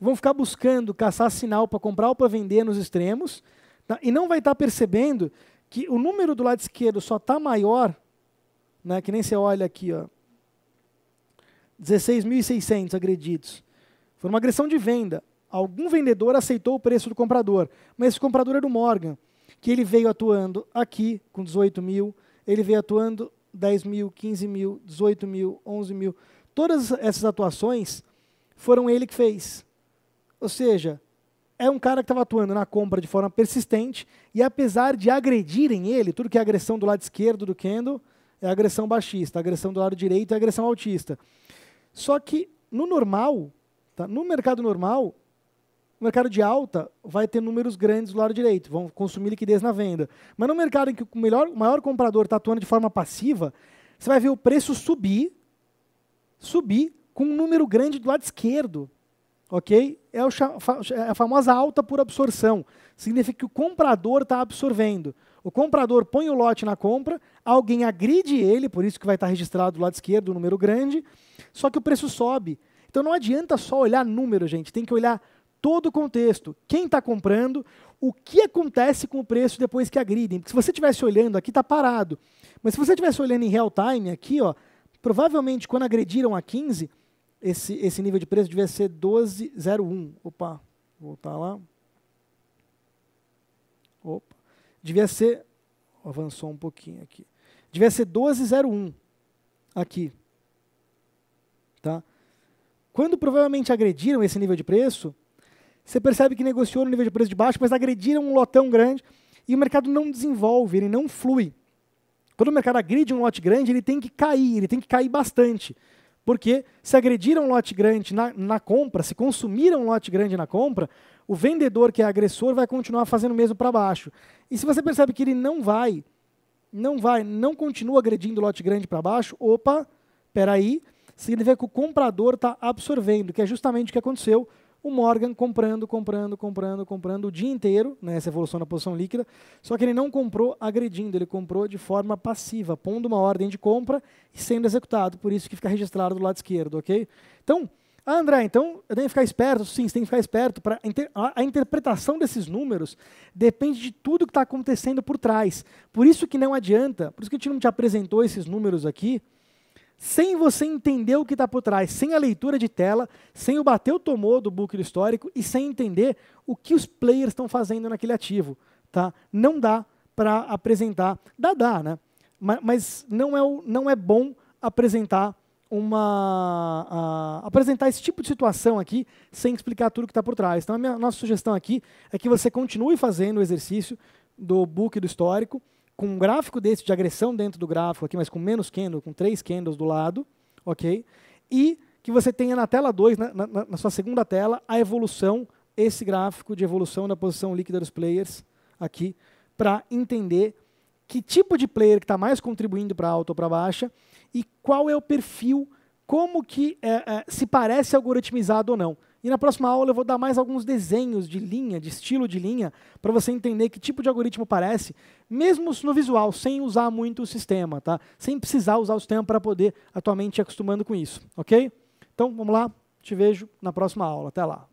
vão ficar buscando caçar sinal para comprar ou para vender nos extremos, tá? e não vai estar tá percebendo que o número do lado esquerdo só está maior, né, que nem você olha aqui, ó, 16.600 agredidos. Foi uma agressão de venda. Algum vendedor aceitou o preço do comprador, mas esse comprador era é do Morgan que ele veio atuando aqui com 18 mil, ele veio atuando 10 mil, 15 mil, 18 mil, 11 mil. Todas essas atuações foram ele que fez. Ou seja, é um cara que estava atuando na compra de forma persistente e apesar de agredirem ele, tudo que é agressão do lado esquerdo do Kendall é agressão baixista, agressão do lado direito é agressão autista. Só que no normal, tá? no mercado normal, o mercado de alta vai ter números grandes do lado direito, vão consumir liquidez na venda. Mas no mercado em que o, melhor, o maior comprador está atuando de forma passiva, você vai ver o preço subir, subir com um número grande do lado esquerdo. Ok? É, o, é a famosa alta por absorção. Significa que o comprador está absorvendo. O comprador põe o lote na compra, alguém agride ele, por isso que vai estar tá registrado do lado esquerdo o um número grande, só que o preço sobe. Então não adianta só olhar número, gente, tem que olhar todo o contexto, quem está comprando, o que acontece com o preço depois que agridem. Porque se você estivesse olhando, aqui está parado. Mas se você estivesse olhando em real time aqui, ó, provavelmente quando agrediram a 15, esse, esse nível de preço devia ser 12,01. Opa, vou voltar lá. Opa. Devia ser. Avançou um pouquinho aqui. Devia ser 12,01 aqui. Tá? Quando provavelmente agrediram esse nível de preço, você percebe que negociou no nível de preço de baixo, mas agrediram um lotão grande e o mercado não desenvolve, ele não flui. Quando o mercado agride um lote grande, ele tem que cair, ele tem que cair bastante. Porque se agrediram um lote grande na, na compra, se consumiram um lote grande na compra, o vendedor que é agressor vai continuar fazendo o mesmo para baixo. E se você percebe que ele não vai, não vai, não continua agredindo o lote grande para baixo, opa, peraí, significa que o comprador está absorvendo, que é justamente o que aconteceu o Morgan comprando, comprando, comprando, comprando o dia inteiro, nessa né, evolução na posição líquida, só que ele não comprou agredindo, ele comprou de forma passiva, pondo uma ordem de compra e sendo executado, por isso que fica registrado do lado esquerdo, ok? Então, ah, André, então eu tenho que ficar esperto? Sim, você tem que ficar esperto. para inter a, a, interpretação desses números depende de tudo que está acontecendo por trás. Por isso que não adianta, por isso que a gente não te apresentou esses números aqui, sem você entender o que está por trás, sem a leitura de tela, sem o bateu tomou do book histórico e sem entender o que os players estão fazendo naquele ativo. Tá? Não dá para apresentar. Dá, dá, né? Mas, mas não, é, o, não é bom apresentar uma a, apresentar esse tipo de situação aqui sem explicar tudo o que está por trás. Então a minha, nossa sugestão aqui é que você continue fazendo o exercício do book do histórico, com um gráfico desse de agressão dentro do gráfico aqui, mas com menos candle, com três candles do lado, ok? E que você tenha na tela 2, na, na, na, sua segunda tela, a evolução, esse gráfico de evolução da posição líquida dos players aqui, para entender que tipo de player que está mais contribuindo para alta ou para baixa e qual é o perfil, como que é, é, se parece algoritmizado ou não. E na próxima aula eu vou dar mais alguns desenhos de linha, de estilo de linha, para você entender que tipo de algoritmo parece, mesmo no visual, sem usar muito o sistema, tá? Sem precisar usar o sistema para poder atualmente ir acostumando com isso, ok? Então, vamos lá. Te vejo na próxima aula. Até lá.